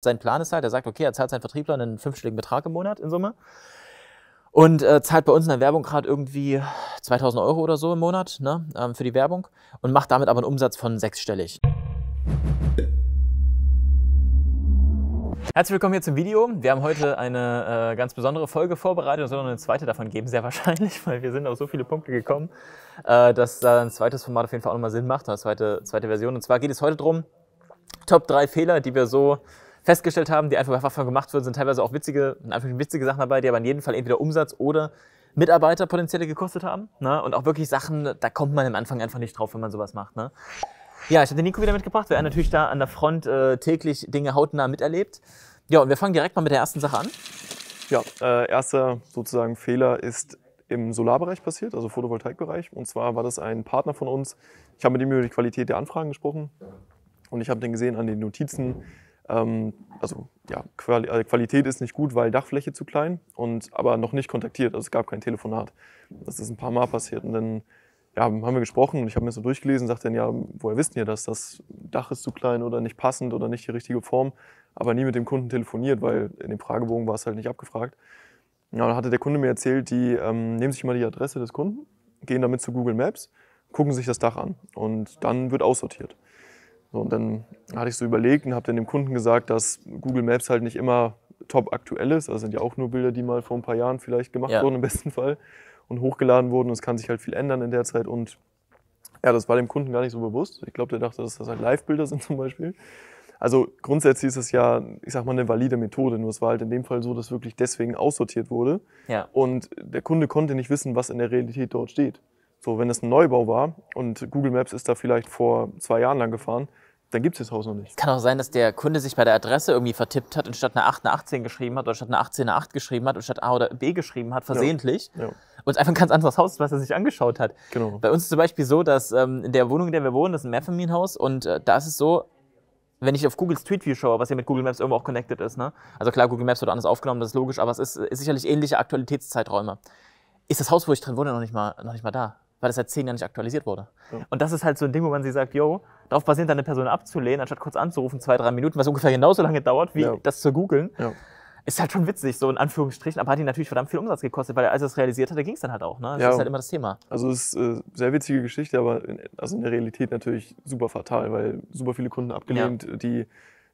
Sein Plan ist halt, er sagt, okay, er zahlt seinen Vertriebler einen fünfstelligen Betrag im Monat in Summe und äh, zahlt bei uns in der Werbung gerade irgendwie 2000 Euro oder so im Monat ne, ähm, für die Werbung und macht damit aber einen Umsatz von sechsstellig. Herzlich willkommen hier zum Video. Wir haben heute eine äh, ganz besondere Folge vorbereitet. Es wird noch eine zweite davon geben, sehr wahrscheinlich, weil wir sind auf so viele Punkte gekommen, äh, dass da ein zweites Format auf jeden Fall auch nochmal Sinn macht, eine zweite, zweite Version. Und zwar geht es heute darum, Top 3 Fehler, die wir so festgestellt haben, die einfach bei Fachfrauen gemacht wurden, sind teilweise auch witzige, witzige Sachen dabei, die aber in jedem Fall entweder Umsatz oder Mitarbeiter potenziell gekostet haben. Ne? Und auch wirklich Sachen, da kommt man am Anfang einfach nicht drauf, wenn man sowas macht. Ne? Ja, ich hatte Nico wieder mitgebracht, wer natürlich da an der Front äh, täglich Dinge hautnah miterlebt. Ja, und wir fangen direkt mal mit der ersten Sache an. Ja, äh, erster sozusagen Fehler ist im Solarbereich passiert, also Photovoltaikbereich. Und zwar war das ein Partner von uns. Ich habe mit ihm über die Qualität der Anfragen gesprochen und ich habe den gesehen an den Notizen, ähm, also ja, äh, Qualität ist nicht gut, weil Dachfläche zu klein und aber noch nicht kontaktiert. Also es gab kein Telefonat. Das ist ein paar Mal passiert und dann ja, haben wir gesprochen und ich habe mir so durchgelesen, sagte dann ja, woher wisst ihr das? Das Dach ist zu klein oder nicht passend oder nicht die richtige Form, aber nie mit dem Kunden telefoniert, weil in dem Fragebogen war es halt nicht abgefragt. Ja, dann hatte der Kunde mir erzählt, die ähm, nehmen sich mal die Adresse des Kunden, gehen damit zu Google Maps, gucken sich das Dach an und dann wird aussortiert. So, und dann hatte ich so überlegt und habe dann dem Kunden gesagt, dass Google Maps halt nicht immer top aktuell ist. Das also sind ja auch nur Bilder, die mal vor ein paar Jahren vielleicht gemacht ja. wurden, im besten Fall, und hochgeladen wurden. Und es kann sich halt viel ändern in der Zeit. Und ja, das war dem Kunden gar nicht so bewusst. Ich glaube, der dachte, dass das halt Live-Bilder sind zum Beispiel. Also grundsätzlich ist es ja, ich sag mal, eine valide Methode. Nur es war halt in dem Fall so, dass wirklich deswegen aussortiert wurde. Ja. Und der Kunde konnte nicht wissen, was in der Realität dort steht. So, wenn es ein Neubau war und Google Maps ist da vielleicht vor zwei Jahren lang gefahren, dann gibt es das Haus noch nicht. kann auch sein, dass der Kunde sich bei der Adresse irgendwie vertippt hat und statt eine 8 eine 18 geschrieben hat oder statt eine 18 eine 8 geschrieben hat und statt A oder B geschrieben hat, versehentlich. Ja. Ja. Und es einfach ein ganz anderes Haus ist, was er sich angeschaut hat. Genau. Bei uns ist zum Beispiel so, dass ähm, in der Wohnung, in der wir wohnen, das ist ein Mehrfamilienhaus und äh, da ist es so, wenn ich auf Google Street View schaue, was ja mit Google Maps irgendwo auch connected ist, ne? also klar, Google Maps wird anders aufgenommen, das ist logisch, aber es ist, ist sicherlich ähnliche Aktualitätszeiträume. Ist das Haus, wo ich drin wohne, noch nicht mal, noch nicht mal da? weil das seit zehn Jahren nicht aktualisiert wurde. Ja. Und das ist halt so ein Ding, wo man sie sagt, yo, darauf basierend eine Person abzulehnen, anstatt kurz anzurufen, zwei, drei Minuten, was ungefähr genauso lange dauert, wie ja. das zu googeln. Ja. Ist halt schon witzig, so in Anführungsstrichen, aber hat ihn natürlich verdammt viel Umsatz gekostet, weil als er es realisiert hatte, ging es dann halt auch. Ne? Das ist halt immer das Thema. Also es ist eine äh, sehr witzige Geschichte, aber in, also in der Realität natürlich super fatal, weil super viele Kunden abgelehnt, die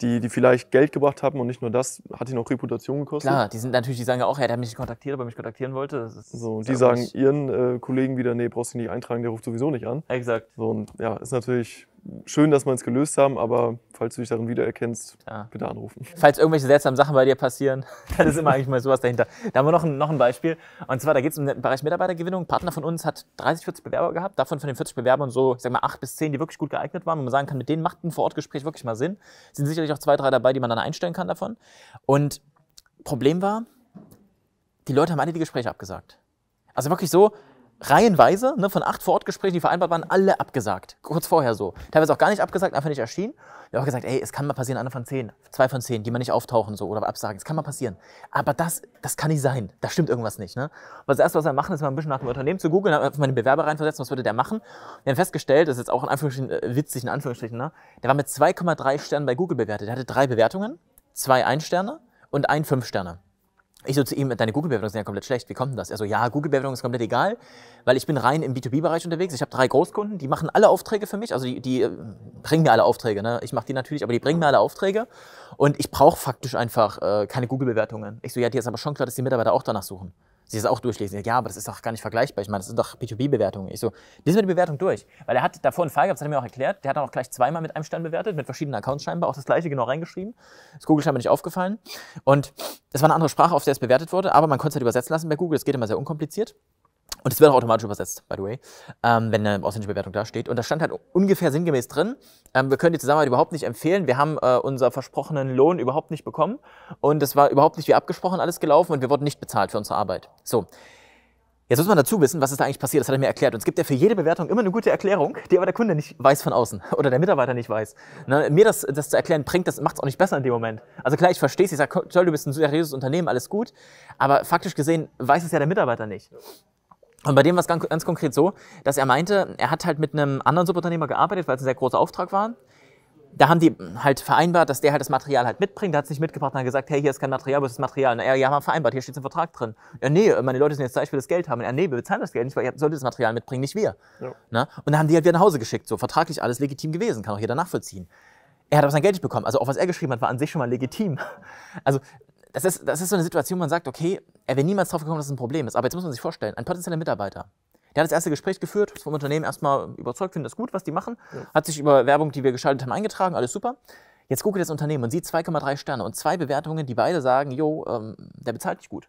die, die vielleicht Geld gebracht haben und nicht nur das, hat ihn auch Reputation gekostet. Klar, die sind natürlich, die sagen ja auch, er hat mich nicht kontaktiert, aber mich kontaktieren wollte. Ist, so, und die sagen ihren äh, Kollegen wieder, nee, brauchst du nicht eintragen, der ruft sowieso nicht an. Exakt. So, und ja, ist natürlich schön, dass wir es gelöst haben, aber falls du dich darin wiedererkennst, ja. bitte anrufen. Falls irgendwelche seltsamen Sachen bei dir passieren, dann ist immer eigentlich mal sowas dahinter. Da haben wir noch ein, noch ein Beispiel. Und zwar, da geht es um den Bereich Mitarbeitergewinnung. Ein Partner von uns hat 30, 40 Bewerber gehabt, davon von den 40 Bewerbern so, ich sag mal, 8 bis 10, die wirklich gut geeignet waren, Und man sagen kann, mit denen macht ein Vorortgespräch wirklich mal Sinn. Es sind sicherlich auch zwei, drei dabei, die man dann einstellen kann davon. Und Problem war, die Leute haben alle die Gespräche abgesagt. Also wirklich so, reihenweise ne, von acht Vorortgesprächen, die vereinbart waren, alle abgesagt. Kurz vorher so. Teilweise auch gar nicht abgesagt, einfach nicht erschienen. Wir haben auch gesagt, ey, es kann mal passieren, einer von zehn, zwei von zehn, die man nicht auftauchen so oder absagen. Es kann mal passieren. Aber das, das kann nicht sein. Da stimmt irgendwas nicht. Ne? Was das erste, was wir machen, ist mal ein bisschen nach dem Unternehmen zu googeln, einfach mal den Bewerber reinversetzen, was würde der machen. Wir haben festgestellt, das ist jetzt auch in Anführungsstrichen äh, witzig, in Anführungsstrichen, ne? der war mit 2,3 Sternen bei Google bewertet. Der hatte drei Bewertungen, zwei Ein-Sterne und ein Fünf-Sterne. Ich so zu ihm, deine Google-Bewertungen sind ja komplett schlecht, wie kommt denn das? Er so, ja, Google-Bewertung ist komplett egal, weil ich bin rein im B2B-Bereich unterwegs. Ich habe drei Großkunden, die machen alle Aufträge für mich, also die, die äh, bringen mir alle Aufträge. Ne? Ich mache die natürlich, aber die bringen mir alle Aufträge und ich brauche faktisch einfach äh, keine Google-Bewertungen. Ich so, ja, dir ist aber schon klar, dass die Mitarbeiter auch danach suchen sie es auch durchlesen. Ja, aber das ist doch gar nicht vergleichbar. Ich meine, das sind doch B2B-Bewertungen. Ich so, lese mal die Bewertung durch. Weil er hat davor einen Fall gehabt, das hat er mir auch erklärt. Der hat dann auch gleich zweimal mit einem Stern bewertet, mit verschiedenen Accounts scheinbar, auch das gleiche genau reingeschrieben. Das Google scheinbar nicht aufgefallen. Und es war eine andere Sprache, auf der es bewertet wurde, aber man konnte es halt übersetzen lassen bei Google. Das geht immer sehr unkompliziert. Und es wird auch automatisch übersetzt, by the way, ähm, wenn eine ausländische Bewertung da steht. Und da stand halt ungefähr sinngemäß drin, ähm, wir können die Zusammenarbeit überhaupt nicht empfehlen. Wir haben äh, unser versprochenen Lohn überhaupt nicht bekommen. Und es war überhaupt nicht wie abgesprochen alles gelaufen und wir wurden nicht bezahlt für unsere Arbeit. So. Jetzt muss man dazu wissen, was ist da eigentlich passiert. Das hat er mir erklärt. Und es gibt ja für jede Bewertung immer eine gute Erklärung, die aber der Kunde nicht weiß von außen oder der Mitarbeiter nicht weiß. Na, ne, mir das, das zu erklären, bringt das, macht es auch nicht besser in dem Moment. Also klar, ich verstehe es. Ich sage, toll, du bist ein seriöses Unternehmen, alles gut. Aber faktisch gesehen weiß es ja der Mitarbeiter nicht. Und bei dem war es ganz, ganz konkret so, dass er meinte, er hat halt mit einem anderen Subunternehmer gearbeitet, weil es ein sehr großer Auftrag war da haben die halt vereinbart, dass der halt das Material halt mitbringt. Der hat es nicht mitgebracht und hat gesagt, hey, hier ist kein Material, wo ist das Material? Und er, ja, haben vereinbart, hier steht im Vertrag drin. Ja, nee, meine Leute sind jetzt da, ich will das Geld haben. Und er, nee, wir bezahlen das Geld nicht, weil ihr solltet das Material mitbringen, nicht wir. Ja. Na? Und dann haben die halt wieder nach Hause geschickt, so vertraglich alles legitim gewesen, kann auch jeder nachvollziehen. Er hat aber sein Geld nicht bekommen. Also auch was er geschrieben hat, war an sich schon mal legitim. Also das ist, das ist so eine Situation, wo man sagt, okay, er wäre niemals drauf gekommen, dass es ein Problem ist. Aber jetzt muss man sich vorstellen, ein potenzieller Mitarbeiter, der hat das erste Gespräch geführt, vom Unternehmen erstmal überzeugt, findet das gut, was die machen, ja. hat sich über Werbung, die wir geschaltet haben, eingetragen, alles super. Jetzt guckt er das Unternehmen und sieht 2,3 Sterne und zwei Bewertungen, die beide sagen, jo, ähm, der bezahlt dich gut.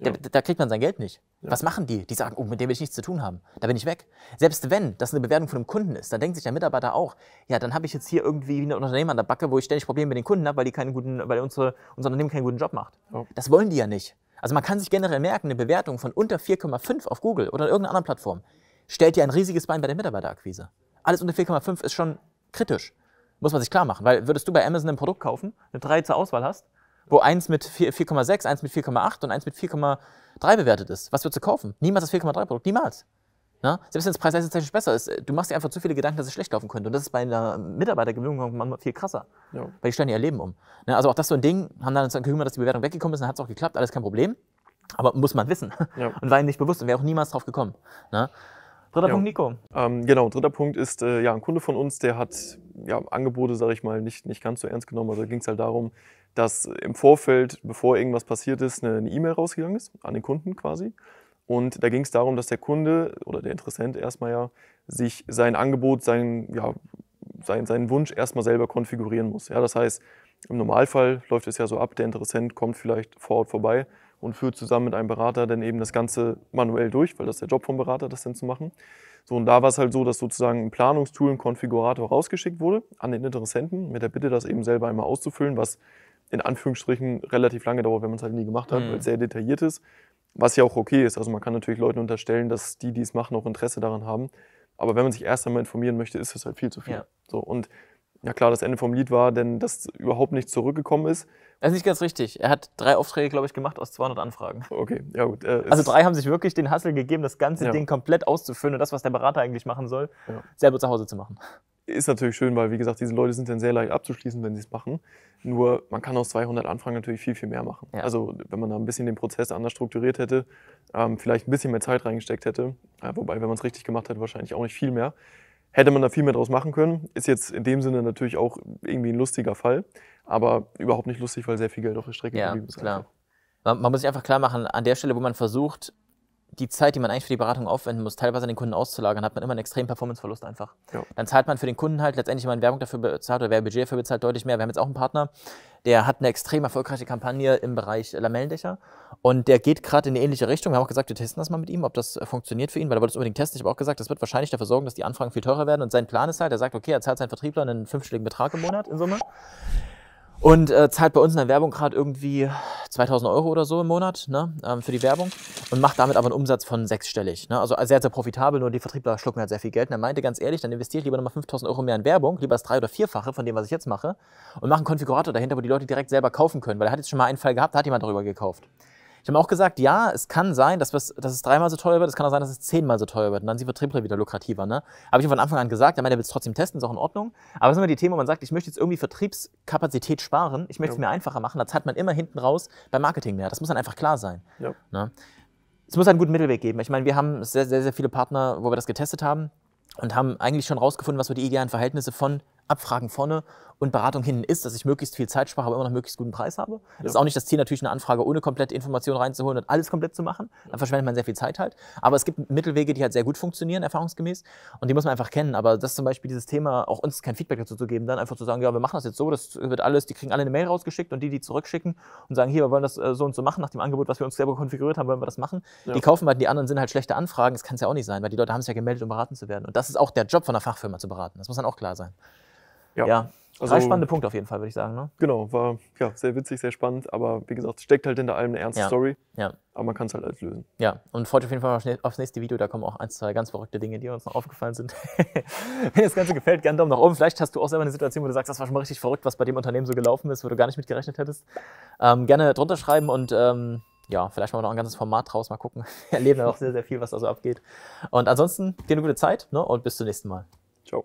Da, da, kriegt man sein Geld nicht. Ja. Was machen die? Die sagen, oh, mit dem will ich nichts zu tun haben. Da bin ich weg. Selbst wenn das eine Bewertung von einem Kunden ist, dann denkt sich der Mitarbeiter auch, ja, dann habe ich jetzt hier irgendwie einen Unternehmer an der Backe, wo ich ständig Probleme mit den Kunden habe, weil, die keinen guten, weil unsere, unser Unternehmen keinen guten Job macht. Ja. Das wollen die ja nicht. Also man kann sich generell merken, eine Bewertung von unter 4,5 auf Google oder irgendeiner anderen Plattform stellt dir ein riesiges Bein bei der Mitarbeiterakquise. Alles unter 4,5 ist schon kritisch. Muss man sich klar machen, weil würdest du bei Amazon ein Produkt kaufen, eine 3 zur Auswahl hast wo eins mit 4,6, eins mit 4,8 und eins mit 4,3 bewertet ist. Was würdest du kaufen? Niemals das 4,3-Produkt, niemals. Na? Selbst wenn das preis technisch besser ist, äh, du machst dir einfach zu viele Gedanken, dass es schlecht laufen könnte. Und das ist bei einer Mitarbeitergewinnung manchmal viel krasser, ja. weil die stellen ihr Leben um. Na, also auch das so ein Ding, haben dann uns gekümmert, dass die Bewertung weggekommen ist, dann hat es auch geklappt, alles kein Problem. Aber muss man wissen. Ja. Und war ihnen nicht bewusst und wäre auch niemals drauf gekommen. Na? Dritter ja. Punkt, Nico. Ähm, genau, dritter Punkt ist, äh, ja, ein Kunde von uns, der hat ja, Angebote, sage ich mal, nicht, nicht ganz so ernst genommen. Also ging es halt darum, dass im Vorfeld, bevor irgendwas passiert ist, eine E-Mail rausgegangen ist an den Kunden quasi. Und da ging es darum, dass der Kunde oder der Interessent erstmal ja sich sein Angebot, sein, ja, sein, seinen Wunsch erstmal selber konfigurieren muss. Ja, das heißt, im Normalfall läuft es ja so ab, der Interessent kommt vielleicht vor Ort vorbei und führt zusammen mit einem Berater dann eben das Ganze manuell durch, weil das ist der Job vom Berater, das dann zu machen. So, und da war es halt so, dass sozusagen ein Planungstool, ein Konfigurator rausgeschickt wurde an den Interessenten mit der Bitte, das eben selber einmal auszufüllen, was in Anführungsstrichen relativ lange dauert, wenn man es halt nie gemacht hat, mhm. weil es sehr detailliert ist. Was ja auch okay ist. Also man kann natürlich Leuten unterstellen, dass die, die es machen, auch Interesse daran haben. Aber wenn man sich erst einmal informieren möchte, ist das halt viel zu viel. Ja. So, und ja klar, das Ende vom Lied war, denn dass überhaupt nichts zurückgekommen ist. Das ist nicht ganz richtig. Er hat drei Aufträge, glaube ich, gemacht aus 200 Anfragen. Okay, ja gut. Äh, also drei haben sich wirklich den Hassel gegeben, das ganze ja. Ding komplett auszufüllen und das, was der Berater eigentlich machen soll, ja. selber zu Hause zu machen ist natürlich schön, weil wie gesagt, diese Leute sind dann sehr leicht abzuschließen, wenn sie es machen. Nur man kann aus 200 Anfragen natürlich viel, viel mehr machen. Ja. Also wenn man da ein bisschen den Prozess anders strukturiert hätte, ähm, vielleicht ein bisschen mehr Zeit reingesteckt hätte, ja, äh, wobei wenn man es richtig gemacht hätte, wahrscheinlich auch nicht viel mehr, hätte man da viel mehr draus machen können. Ist jetzt in dem Sinne natürlich auch irgendwie ein lustiger Fall, aber überhaupt nicht lustig, weil sehr viel Geld auf der Strecke ja, geblieben ist. Klar. Man, man, muss sich einfach klar machen, an der Stelle, wo man versucht, die Zeit, die man eigentlich für die Beratung aufwenden muss, teilweise an den Kunden auszulagern, hat man immer einen extremen Performanceverlust einfach. Ja. Dann zahlt man für den Kunden halt letztendlich, wenn man Werbung dafür bezahlt oder Werbebudget dafür bezahlt, deutlich mehr. Wir haben jetzt auch einen Partner, der hat eine extrem erfolgreiche Kampagne im Bereich äh, Lamellendächer und der geht gerade in eine ähnliche Richtung. Wir haben auch gesagt, wir testen das mal mit ihm, ob das äh, funktioniert für ihn, weil er wollte es unbedingt testen. Ich habe auch gesagt, das wird wahrscheinlich dafür sorgen, dass die Anfragen viel teurer werden und sein Plan ist halt, er sagt, okay, er zahlt seinen Vertriebler einen fünfstelligen Betrag im Monat in Summe und äh, zahlt bei uns in der Werbung gerade irgendwie 2000 Euro oder so im Monat ne, ähm, für die Werbung und macht damit aber einen Umsatz von sechsstellig. Ne? Also sehr, sehr profitabel, nur die Vertriebler schlucken halt sehr viel Geld. Und er meinte ganz ehrlich, dann investiere ich lieber nochmal 5000 Euro mehr in Werbung, lieber das drei- oder vierfache von dem, was ich jetzt mache und mache einen Konfigurator dahinter, wo die Leute direkt selber kaufen können. Weil er hat jetzt schon mal einen Fall gehabt, da hat jemand darüber gekauft. Ich habe auch gesagt, ja, es kann sein, dass, dass es dreimal so teuer wird, es kann auch sein, dass es zehnmal so teuer wird. Und dann sind wir Triple wieder lukrativer. Ne? Habe ich ihm von Anfang an gesagt, er meinte, er will es trotzdem testen, ist auch in Ordnung. Aber das sind immer die Themen, wo man sagt, ich möchte jetzt irgendwie Vertriebskapazität sparen, ich möchte ja. es mir einfacher machen. Da zahlt man immer hinten raus beim Marketing mehr. Das muss dann einfach klar sein. Ja. Ne? Es muss einen guten Mittelweg geben. Ich meine, wir haben sehr, sehr, sehr viele Partner, wo wir das getestet haben und haben eigentlich schon rausgefunden, was so die idealen Verhältnisse von Abfragen vorne und Beratung hinten ist, dass ich möglichst viel Zeit spare, aber immer noch möglichst guten Preis habe. Das ist auch nicht das Ziel, natürlich eine Anfrage ohne komplette Informationen reinzuholen und alles komplett zu machen. Dann verschwendet man sehr viel Zeit halt. Aber es gibt Mittelwege, die halt sehr gut funktionieren, erfahrungsgemäß. Und die muss man einfach kennen. Aber das ist zum Beispiel dieses Thema, auch uns kein Feedback dazu zu geben, dann einfach zu sagen, ja, wir machen das jetzt so, das wird alles, die kriegen alle eine Mail rausgeschickt und die, die zurückschicken und sagen, hier, wir wollen das äh, so und so machen, nach dem Angebot, was wir uns selber konfiguriert haben, wollen wir das machen. Ja. Die kaufen halt, die anderen sind halt schlechte Anfragen. Das kann es ja auch nicht sein, weil die Leute haben sich ja gemeldet, um beraten zu werden. Und das ist auch der Job von einer Fachfirma zu beraten. Das muss dann auch klar sein. Ja. ja. Also, Drei spannende Punkte auf jeden Fall, würde ich sagen. Ne? Genau, war ja, sehr witzig, sehr spannend, aber wie gesagt, steckt halt hinter allem eine ernste ja. Story. Ja. Aber man kann es halt alles lösen. Ja, und freut euch auf jeden Fall aufs nächste Video, da kommen auch ein, zwei ganz verrückte Dinge, die uns noch aufgefallen sind. Wenn dir das Ganze gefällt, gerne Daumen nach oben. Vielleicht hast du auch selber eine Situation, wo du sagst, das war schon mal richtig verrückt, was bei dem Unternehmen so gelaufen ist, wo du gar nicht mit gerechnet hättest. Ähm, gerne drunter schreiben und ähm, ja, vielleicht machen wir noch ein ganzes Format draus, mal gucken. Wir erleben ja auch sehr, sehr viel, was da so abgeht. Und ansonsten, dir eine gute Zeit ne? und bis zum nächsten Mal. Ciao.